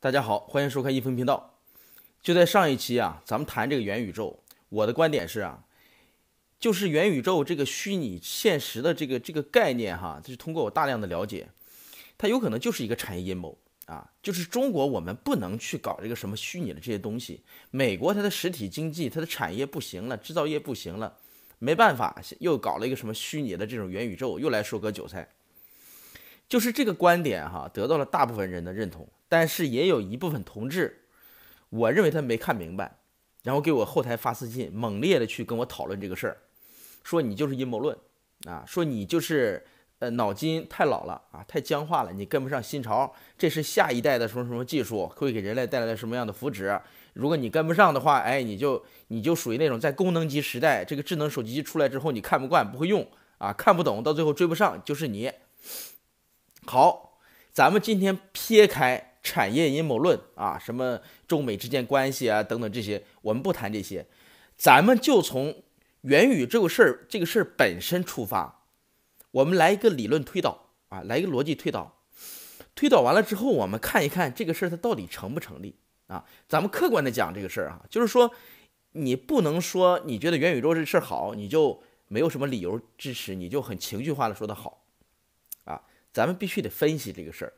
大家好，欢迎收看一分频道。就在上一期啊，咱们谈这个元宇宙。我的观点是啊，就是元宇宙这个虚拟现实的这个这个概念哈，就是通过我大量的了解，它有可能就是一个产业阴谋啊。就是中国我们不能去搞这个什么虚拟的这些东西，美国它的实体经济、它的产业不行了，制造业不行了，没办法又搞了一个什么虚拟的这种元宇宙，又来收割韭菜。就是这个观点哈，得到了大部分人的认同。但是也有一部分同志，我认为他没看明白，然后给我后台发私信，猛烈的去跟我讨论这个事儿，说你就是阴谋论啊，说你就是呃脑筋太老了啊，太僵化了，你跟不上新潮，这是下一代的什么什么技术会给人类带来什么样的福祉？如果你跟不上的话，哎，你就你就属于那种在功能机时代，这个智能手机出来之后，你看不惯，不会用啊，看不懂，到最后追不上，就是你。好，咱们今天撇开。产业阴谋论啊，什么中美之间关系啊，等等这些，我们不谈这些，咱们就从元宇宙这个事儿，这个事儿本身出发，我们来一个理论推导啊，来一个逻辑推导，推导完了之后，我们看一看这个事儿它到底成不成立啊。咱们客观的讲这个事儿啊，就是说，你不能说你觉得元宇宙这事儿好，你就没有什么理由支持，你就很情绪化的说的好，啊，咱们必须得分析这个事儿。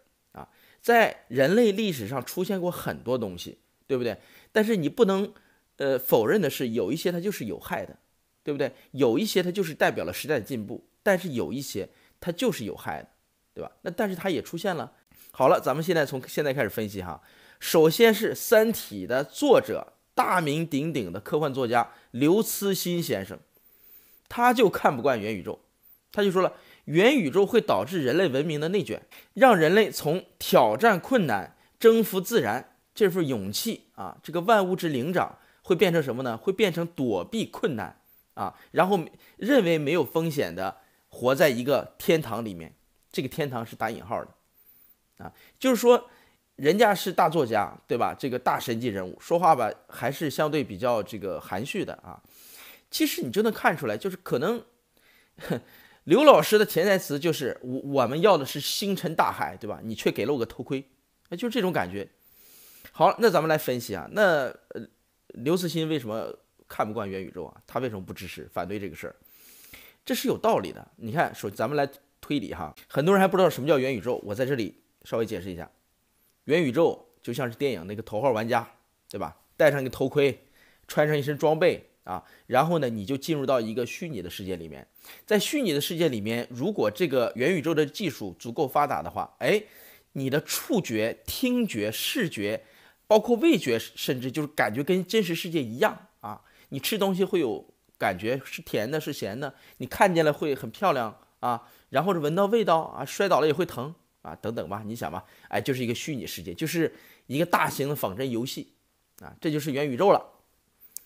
在人类历史上出现过很多东西，对不对？但是你不能，呃，否认的是，有一些它就是有害的，对不对？有一些它就是代表了时代的进步，但是有一些它就是有害的，对吧？那但是它也出现了。好了，咱们现在从现在开始分析哈。首先是《三体》的作者，大名鼎鼎的科幻作家刘慈欣先生，他就看不惯元宇宙，他就说了。元宇宙会导致人类文明的内卷，让人类从挑战困难、征服自然这份勇气啊，这个万物之灵长会变成什么呢？会变成躲避困难啊，然后认为没有风险的活在一个天堂里面。这个天堂是打引号的啊，就是说人家是大作家对吧？这个大神级人物说话吧，还是相对比较这个含蓄的啊。其实你就能看出来，就是可能。刘老师的潜台词就是我我们要的是星辰大海，对吧？你却给了我个头盔，哎，就是这种感觉。好，那咱们来分析啊，那刘慈欣为什么看不惯元宇宙啊？他为什么不支持、反对这个事儿？这是有道理的。你看，首咱们来推理哈，很多人还不知道什么叫元宇宙，我在这里稍微解释一下，元宇宙就像是电影那个头号玩家，对吧？戴上一个头盔，穿上一身装备。啊，然后呢，你就进入到一个虚拟的世界里面，在虚拟的世界里面，如果这个元宇宙的技术足够发达的话，哎，你的触觉、听觉、视觉，包括味觉，甚至就是感觉跟真实世界一样啊，你吃东西会有感觉是甜的，是咸的，你看见了会很漂亮啊，然后是闻到味道啊，摔倒了也会疼啊，等等吧，你想吧，哎，就是一个虚拟世界，就是一个大型的仿真游戏，啊，这就是元宇宙了。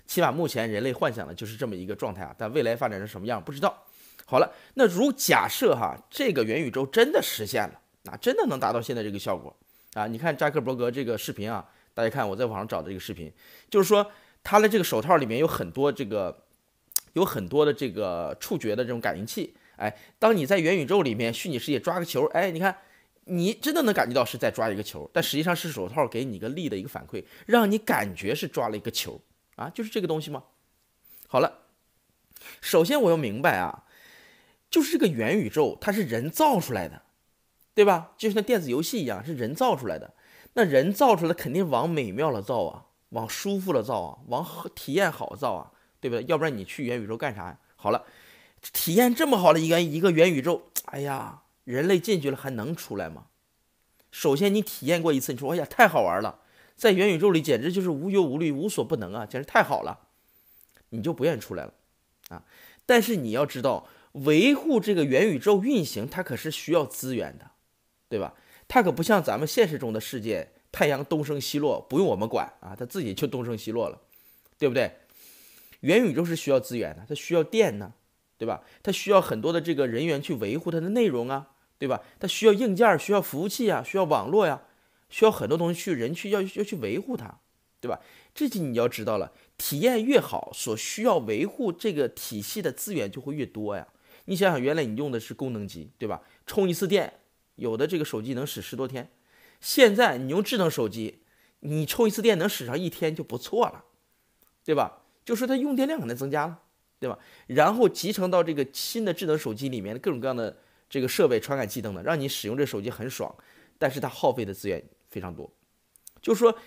起码目前人类幻想的就是这么一个状态啊，但未来发展成什么样不知道。好了，那如假设哈，这个元宇宙真的实现了，那真的能达到现在这个效果啊？你看扎克伯格这个视频啊，大家看我在网上找的这个视频，就是说他的这个手套里面有很多这个，有很多的这个触觉的这种感应器。哎，当你在元宇宙里面虚拟世界抓个球，哎，你看你真的能感觉到是在抓一个球，但实际上是手套给你一个力的一个反馈，让你感觉是抓了一个球。啊，就是这个东西吗？好了，首先我要明白啊，就是这个元宇宙，它是人造出来的，对吧？就像电子游戏一样，是人造出来的。那人造出来肯定往美妙了造啊，往舒服了造啊，往体验好造啊，对不对？要不然你去元宇宙干啥呀？好了，体验这么好的一个一个元宇宙，哎呀，人类进去了还能出来吗？首先你体验过一次，你说哎呀，太好玩了。在元宇宙里简直就是无忧无虑、无所不能啊，简直太好了，你就不愿意出来了，啊！但是你要知道，维护这个元宇宙运行，它可是需要资源的，对吧？它可不像咱们现实中的世界，太阳东升西落不用我们管啊，它自己就东升西落了，对不对？元宇宙是需要资源的，它需要电呢，对吧？它需要很多的这个人员去维护它的内容啊，对吧？它需要硬件，需要服务器啊，需要网络呀。需要很多东西去人去要要去维护它，对吧？这你你要知道了，体验越好，所需要维护这个体系的资源就会越多呀。你想想，原来你用的是功能机，对吧？充一次电，有的这个手机能使十多天。现在你用智能手机，你充一次电能使上一天就不错了，对吧？就说它用电量可能增加了，对吧？然后集成到这个新的智能手机里面的各种各样的这个设备、传感器等等，让你使用这手机很爽，但是它耗费的资源。非常多，就说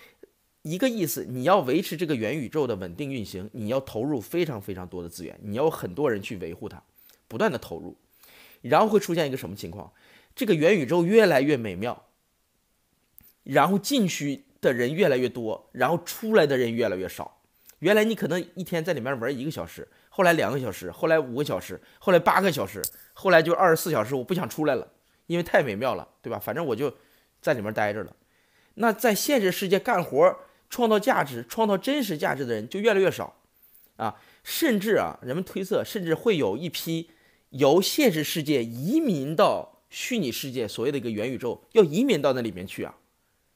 一个意思，你要维持这个元宇宙的稳定运行，你要投入非常非常多的资源，你要很多人去维护它，不断的投入，然后会出现一个什么情况？这个元宇宙越来越美妙，然后进去的人越来越多，然后出来的人越来越少。原来你可能一天在里面玩一个小时，后来两个小时，后来五个小时，后来八个小时，后来就二十四小时，我不想出来了，因为太美妙了，对吧？反正我就在里面待着了。那在现实世界干活、创造价值、创造真实价值的人就越来越少，啊，甚至啊，人们推测，甚至会有一批由现实世界移民到虚拟世界，所谓的一个元宇宙，要移民到那里面去啊。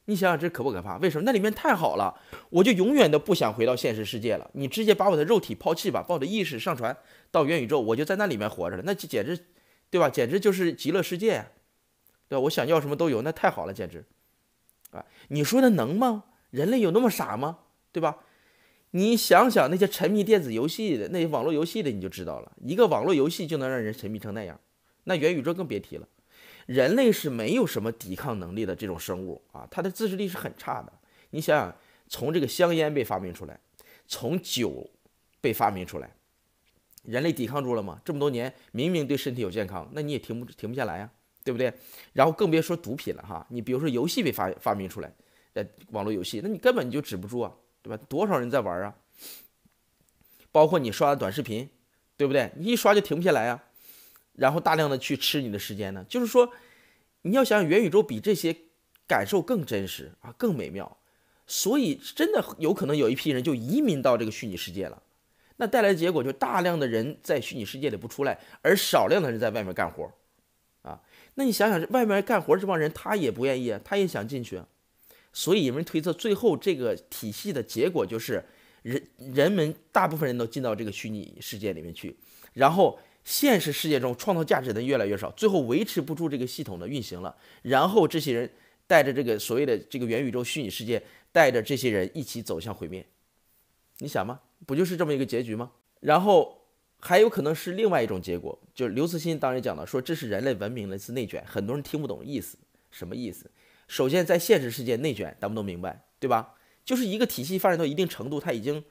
你想想，这可不可怕？为什么？那里面太好了，我就永远都不想回到现实世界了。你直接把我的肉体抛弃吧，把我的意识上传到元宇宙，我就在那里面活着了。那简直，对吧？简直就是极乐世界呀，对吧？我想要什么都有，那太好了，简直。啊，你说的能吗？人类有那么傻吗？对吧？你想想那些沉迷电子游戏的、那些网络游戏的，你就知道了，一个网络游戏就能让人沉迷成那样，那元宇宙更别提了。人类是没有什么抵抗能力的这种生物啊，他的自制力是很差的。你想想，从这个香烟被发明出来，从酒被发明出来，人类抵抗住了吗？这么多年，明明对身体有健康，那你也停不停不下来呀？对不对？然后更别说毒品了哈。你比如说游戏被发发明出来，呃，网络游戏，那你根本你就止不住啊，对吧？多少人在玩啊？包括你刷短视频，对不对？你一刷就停不下来啊。然后大量的去吃你的时间呢，就是说，你要想元宇宙比这些感受更真实啊，更美妙。所以真的有可能有一批人就移民到这个虚拟世界了，那带来的结果就大量的人在虚拟世界里不出来，而少量的人在外面干活。那你想想，外面干活这帮人他也不愿意，他也想进去，所以有人推测，最后这个体系的结果就是，人人们大部分人都进到这个虚拟世界里面去，然后现实世界中创造价值的越来越少，最后维持不住这个系统的运行了，然后这些人带着这个所谓的这个元宇宙虚拟世界，带着这些人一起走向毁灭，你想吗？不就是这么一个结局吗？然后。还有可能是另外一种结果，就是刘慈欣当时讲的，说这是人类文明的一次内卷，很多人听不懂意思，什么意思？首先在现实世界内卷，咱们都明白，对吧？就是一个体系发展到一定程度，它已经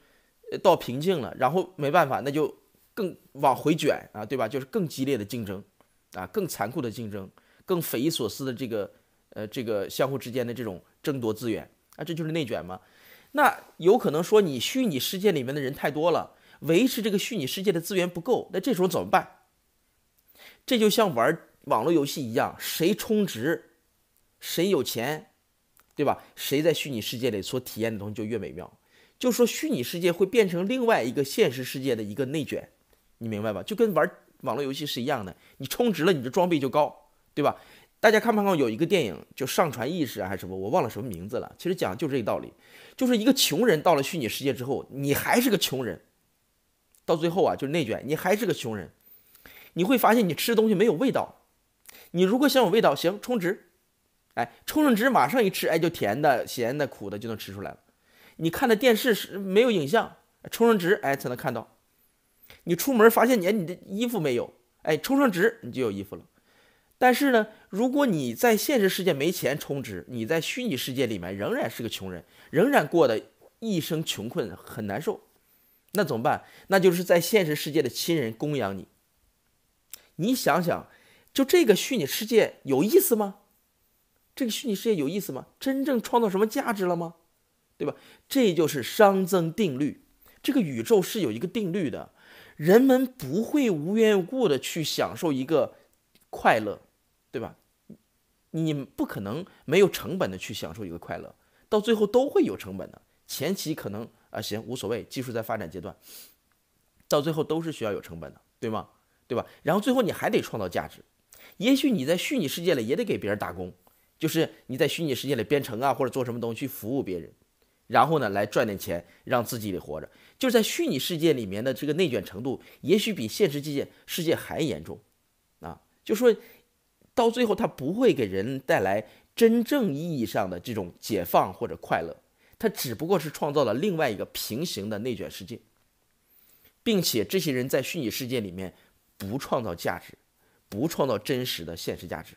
到瓶颈了，然后没办法，那就更往回卷啊，对吧？就是更激烈的竞争啊，更残酷的竞争，更匪夷所思的这个呃这个相互之间的这种争夺资源啊，这就是内卷吗？那有可能说你虚拟世界里面的人太多了。维持这个虚拟世界的资源不够，那这时候怎么办？这就像玩网络游戏一样，谁充值，谁有钱，对吧？谁在虚拟世界里所体验的东西就越美妙。就说虚拟世界会变成另外一个现实世界的一个内卷，你明白吧？就跟玩网络游戏是一样的，你充值了，你的装备就高，对吧？大家看没看过有一个电影，就《上传意识》还是什么，我忘了什么名字了。其实讲的就是这个道理，就是一个穷人到了虚拟世界之后，你还是个穷人。到最后啊，就是内卷，你还是个穷人。你会发现你吃的东西没有味道。你如果想有味道，行，充值，哎，充上值马上一吃，哎，就甜的、咸的、苦的就能吃出来了。你看的电视是没有影像，充上值，哎，才能看到。你出门发现连你的衣服没有，哎，充上值你就有衣服了。但是呢，如果你在现实世界没钱充值，你在虚拟世界里面仍然是个穷人，仍然过得一生穷困，很难受。那怎么办？那就是在现实世界的亲人供养你。你想想，就这个虚拟世界有意思吗？这个虚拟世界有意思吗？真正创造什么价值了吗？对吧？这就是熵增定律。这个宇宙是有一个定律的，人们不会无缘无故的去享受一个快乐，对吧？你不可能没有成本的去享受一个快乐，到最后都会有成本的，前期可能。啊，行，无所谓，技术在发展阶段，到最后都是需要有成本的，对吗？对吧？然后最后你还得创造价值，也许你在虚拟世界里也得给别人打工，就是你在虚拟世界里编程啊，或者做什么东西去服务别人，然后呢来赚点钱，让自己得活着。就是在虚拟世界里面的这个内卷程度，也许比现实世界世界还严重，啊，就说到最后它不会给人带来真正意义上的这种解放或者快乐。它只不过是创造了另外一个平行的内卷世界，并且这些人在虚拟世界里面不创造价值，不创造真实的现实价值，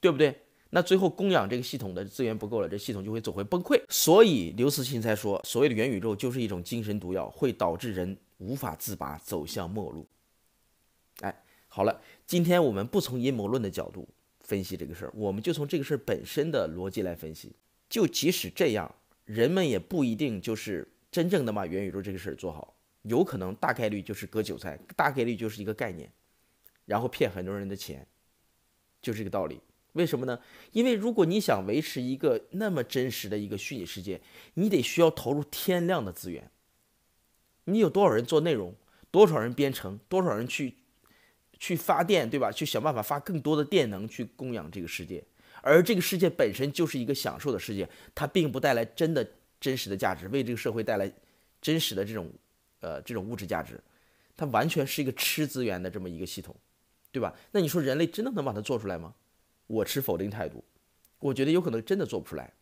对不对？那最后供养这个系统的资源不够了，这系统就会走回崩溃。所以刘慈欣才说，所谓的元宇宙就是一种精神毒药，会导致人无法自拔，走向末路。哎，好了，今天我们不从阴谋论的角度分析这个事儿，我们就从这个事儿本身的逻辑来分析。就即使这样。人们也不一定就是真正的把元宇宙这个事儿做好，有可能大概率就是割韭菜，大概率就是一个概念，然后骗很多人的钱，就是这个道理。为什么呢？因为如果你想维持一个那么真实的一个虚拟世界，你得需要投入天量的资源。你有多少人做内容，多少人编程，多少人去去发电，对吧？去想办法发更多的电能去供养这个世界。而这个世界本身就是一个享受的世界，它并不带来真的真实的价值，为这个社会带来真实的这种，呃，这种物质价值，它完全是一个吃资源的这么一个系统，对吧？那你说人类真的能把它做出来吗？我持否定态度，我觉得有可能真的做不出来，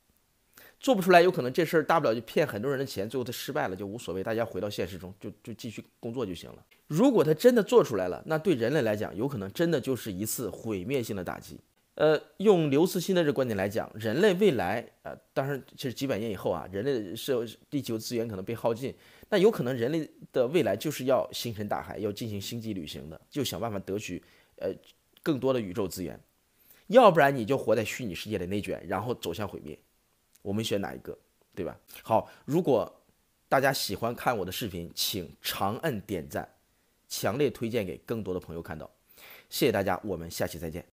做不出来，有可能这事儿大不了就骗很多人的钱，最后他失败了就无所谓，大家回到现实中就就继续工作就行了。如果他真的做出来了，那对人类来讲，有可能真的就是一次毁灭性的打击。呃，用刘慈欣的这观点来讲，人类未来，呃，当然其实几百年以后啊，人类是地球资源可能被耗尽，那有可能人类的未来就是要星辰大海，要进行星际旅行的，就想办法得取呃更多的宇宙资源，要不然你就活在虚拟世界里内卷，然后走向毁灭。我们选哪一个，对吧？好，如果大家喜欢看我的视频，请长按点赞，强烈推荐给更多的朋友看到，谢谢大家，我们下期再见。